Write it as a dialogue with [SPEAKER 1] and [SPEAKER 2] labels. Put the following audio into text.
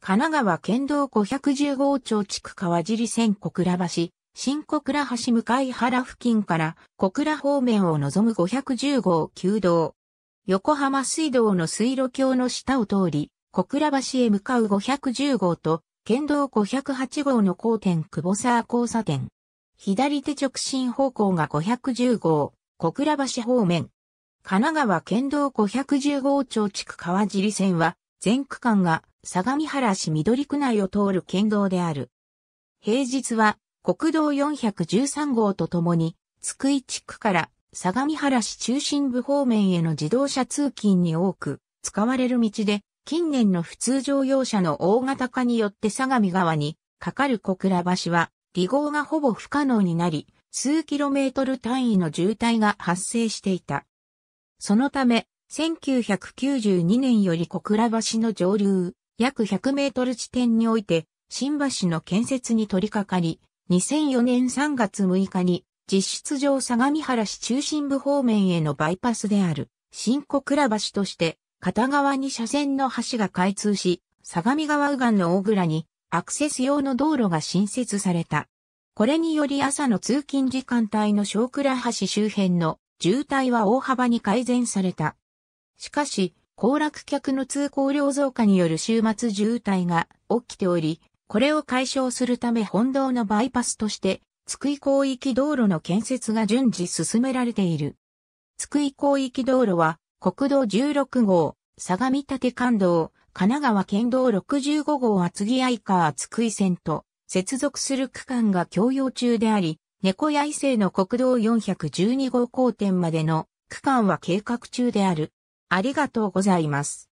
[SPEAKER 1] 神奈川県道510号町地区川尻線小倉橋、新小倉橋向原付近から小倉方面を望む510号旧道。横浜水道の水路橋の下を通り、小倉橋へ向かう510号と、県道508号の交点久保沢交差点。左手直進方向が510号、小倉橋方面。神奈川県道510号町地区川尻線は、全区間が相模原市緑区内を通る県道である。平日は国道413号とともに、津久井地区から相模原市中心部方面への自動車通勤に多く使われる道で、近年の普通乗用車の大型化によって相模川にかかる小倉橋は離合がほぼ不可能になり、数キロメートル単位の渋滞が発生していた。そのため、1992年より小倉橋の上流、約100メートル地点において、新橋の建設に取り掛かり、2004年3月6日に、実質上相模原市中心部方面へのバイパスである、新小倉橋として、片側に車線の橋が開通し、相模川右岸の大倉に、アクセス用の道路が新設された。これにより朝の通勤時間帯の小倉橋周辺の渋滞は大幅に改善された。しかし、行楽客の通行量増加による週末渋滞が起きており、これを解消するため本道のバイパスとして、津久井広域道路の建設が順次進められている。津久井広域道路は、国道16号、相模立関道、神奈川県道65号厚木愛川津久井線と、接続する区間が共用中であり、猫屋伊勢の国道412号交点までの区間は計画中である。ありがとうございます。